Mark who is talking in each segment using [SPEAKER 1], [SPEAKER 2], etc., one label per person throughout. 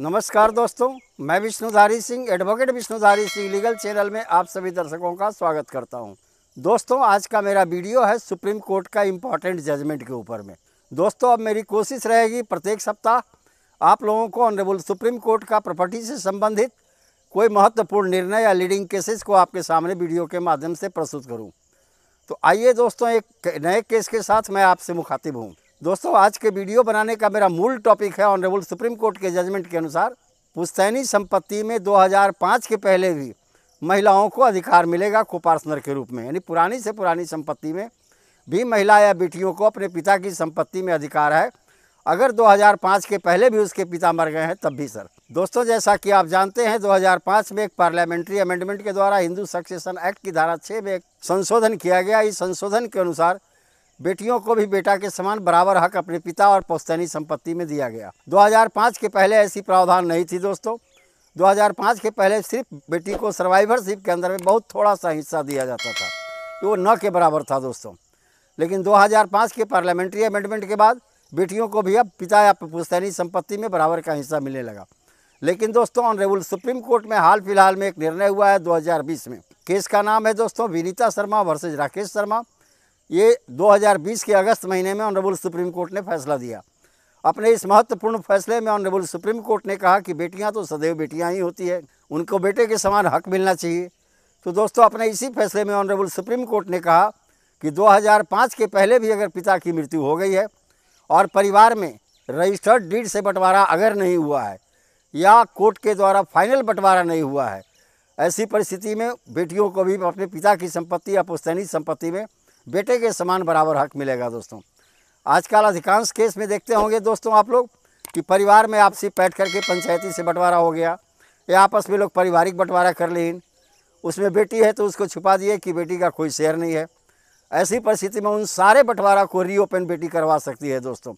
[SPEAKER 1] नमस्कार दोस्तों मैं Vishnudhari Singh advocate Vishnudhari Singh legal channel में आप सभी दर्शकों का स्वागत करता हूं। दोस्तों आज का मेरा वीडियो है सुप्रीम कोर्ट का इम्पोर्टेंट जजमेंट के ऊपर में दोस्तों अब मेरी कोशिश रहेगी प्रत्येक सप्ताह आप लोगों को ऑनरेबल सुप्रीम कोर्ट का प्रॉपर्टी से संबंधित कोई महत्वपूर्ण निर्णय या लीडिंग केसेस को आपके सामने वीडियो के माध्यम से प्रस्तुत करूँ तो आइए दोस्तों एक नए केस के साथ मैं आपसे मुखातिब हूँ दोस्तों आज के वीडियो बनाने का मेरा मूल टॉपिक है ऑनरेबल सुप्रीम कोर्ट के जजमेंट के अनुसार पुस्तैनी संपत्ति में 2005 के पहले भी महिलाओं को अधिकार मिलेगा कोपार्सनर के रूप में यानी पुरानी से पुरानी संपत्ति में भी महिला या बेटियों को अपने पिता की संपत्ति में अधिकार है अगर 2005 के पहले भी उसके पिता मर गए हैं तब भी सर दोस्तों जैसा कि आप जानते हैं 2005 में एक पार्लियामेंट्री अमेंडमेंट के द्वारा हिंदू सक्सेशन एक्ट की धारा 6 में एक संशोधन किया गया इस संशोधन के अनुसार बेटियों को भी बेटा के समान बराबर हक अपने पिता और पौस्तैनी संपत्ति में दिया गया 2005 के पहले ऐसी प्रावधान नहीं थी दोस्तों 2005 के पहले सिर्फ बेटी को सर्वाइवरशिप के अंदर में बहुत थोड़ा सा हिस्सा दिया जाता था तो वो न के बराबर था दोस्तों लेकिन 2005 के पार्लियामेंट्री अमेंडमेंट के बाद बेटियों को भी अब पिता या पुस्तैनी संपत्ति में बराबर का हिस्सा मिलने लगा लेकिन दोस्तों ऑनरेबल सुप्रीम कोर्ट में हाल फिलहाल में एक निर्णय हुआ है 2020 में केस का नाम है दोस्तों विनीता शर्मा वर्सेज राकेश शर्मा ये 2020 के अगस्त महीने में ऑनरेबल सुप्रीम कोर्ट ने फैसला दिया अपने इस महत्वपूर्ण फैसले में ऑनरेबल सुप्रीम कोर्ट ने कहा कि बेटियां तो सदैव बेटियां ही होती है उनको बेटे के समान हक मिलना चाहिए तो दोस्तों अपने इसी फैसले में ऑनरेबल सुप्रीम कोर्ट ने कहा कि 2005 के पहले भी अगर पिता की मृत्यु हो गई है और परिवार में रजिस्टर्ड डीड से बंटवारा अगर नहीं हुआ है या कोर्ट के द्वारा फाइनल बंटवारा नहीं हुआ है ऐसी परिस्थिति में बेटियों को भी अपने पिता की संपत्ति या पुस्तैनी संपत्ति में बेटे के समान बराबर हक मिलेगा दोस्तों आजकल अधिकांश केस में देखते होंगे दोस्तों आप लोग कि परिवार में आपसी बैठ करके पंचायती से बंटवारा हो गया या आपस में लोग पारिवारिक बंटवारा कर लें उसमें बेटी है तो उसको छुपा दिए कि बेटी का कोई शेयर नहीं है ऐसी परिस्थिति में उन सारे बंटवारा को रीओपन बेटी करवा सकती है दोस्तों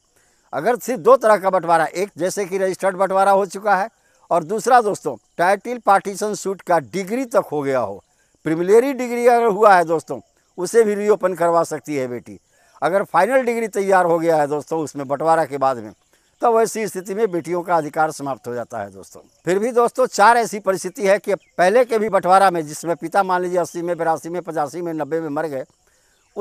[SPEAKER 1] अगर सिर्फ दो तरह का बंटवारा एक जैसे कि रजिस्टर्ड बंटवारा हो चुका है और दूसरा दोस्तों टाइटिल पार्टीशन सूट का डिग्री तक हो गया हो प्रिमिलेरी डिग्री अगर हुआ है दोस्तों उसे भी रीओपन करवा सकती है बेटी अगर फाइनल डिग्री तैयार हो गया है दोस्तों उसमें बंटवारा के बाद में तो वैसी स्थिति में बेटियों का अधिकार समाप्त हो जाता है दोस्तों फिर भी दोस्तों चार ऐसी परिस्थिति है कि पहले के भी बंटवारा में जिसमें पिता मान लीजिए अस्सी में बिरासी में पचासी में नब्बे में मर गए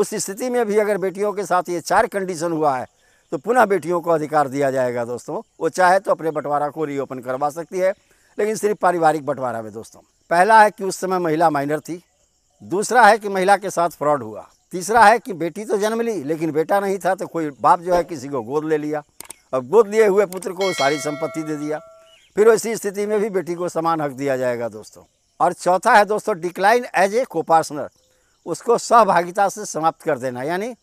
[SPEAKER 1] उस स्थिति में भी अगर बेटियों के साथ ये चार कंडीशन हुआ है तो पुनः बेटियों को अधिकार दिया जाएगा दोस्तों वो चाहे तो अपने बंटवारा को रीओपन करवा सकती है लेकिन सिर्फ पारिवारिक बंटवारा में दोस्तों पहला है कि उस समय महिला माइनर थी दूसरा है कि महिला के साथ फ्रॉड हुआ तीसरा है कि बेटी तो जन्म ली लेकिन बेटा नहीं था तो कोई बाप जो है किसी को गोद ले लिया और गोद लिए हुए पुत्र को सारी संपत्ति दे दिया फिर वैसी स्थिति में भी बेटी को समान हक दिया जाएगा दोस्तों और चौथा है दोस्तों डिक्लाइन एज ए कोपार्सनर उसको सहभागिता से समाप्त कर देना यानी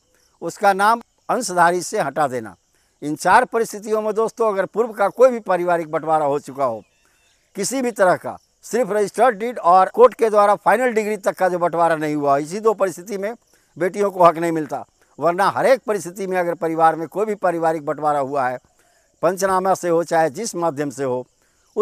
[SPEAKER 1] उसका नाम अंशधारी से हटा देना इन चार परिस्थितियों में दोस्तों अगर पूर्व का कोई भी पारिवारिक बंटवारा हो चुका हो किसी भी तरह का सिर्फ रजिस्टर्ड डीड और कोर्ट के द्वारा फाइनल डिग्री तक का जो बंटवारा नहीं हुआ इसी दो परिस्थिति में बेटियों को हक नहीं मिलता वरना हर एक परिस्थिति में अगर परिवार में कोई भी पारिवारिक बंटवारा हुआ है पंचनामा से हो चाहे जिस माध्यम से हो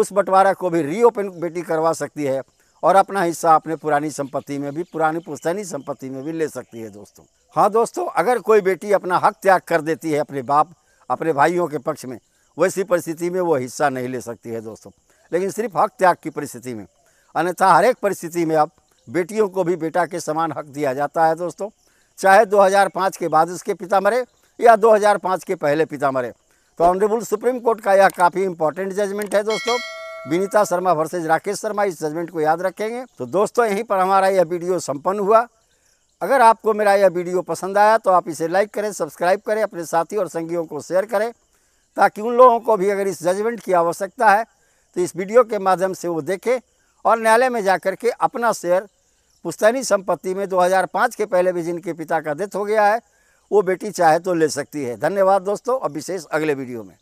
[SPEAKER 1] उस बंटवारा को भी रीओपन बेटी करवा सकती है और अपना हिस्सा अपने पुरानी संपत्ति में भी पुरानी पुस्तैनी संपत्ति में भी ले सकती है दोस्तों हाँ दोस्तों अगर कोई बेटी अपना हक त्याग कर देती है अपने बाप अपने भाइयों के पक्ष में वैसी परिस्थिति में वो हिस्सा नहीं ले सकती है दोस्तों लेकिन सिर्फ हक त्याग की परिस्थिति में अन्यथा हर एक परिस्थिति में अब बेटियों को भी बेटा के समान हक दिया जाता है दोस्तों चाहे 2005 के बाद उसके पिता मरे या 2005 के पहले पिता मरे तो ऑनरेबल सुप्रीम कोर्ट का यह काफ़ी इंपॉर्टेंट जजमेंट है दोस्तों विनीता शर्मा वर्सेज राकेश शर्मा इस जजमेंट को याद रखेंगे तो दोस्तों यहीं पर हमारा यह वीडियो संपन्न हुआ अगर आपको मेरा यह वीडियो पसंद आया तो आप इसे लाइक करें सब्सक्राइब करें अपने साथी और संगियों को शेयर करें ताकि उन लोगों को भी अगर इस जजमेंट की आवश्यकता है तो इस वीडियो के माध्यम से वो देखें और न्यायालय में जा के अपना शेयर पुस्तैनी संपत्ति में 2005 के पहले भी जिनके पिता का डेथ हो गया है वो बेटी चाहे तो ले सकती है धन्यवाद दोस्तों अब विशेष अगले वीडियो में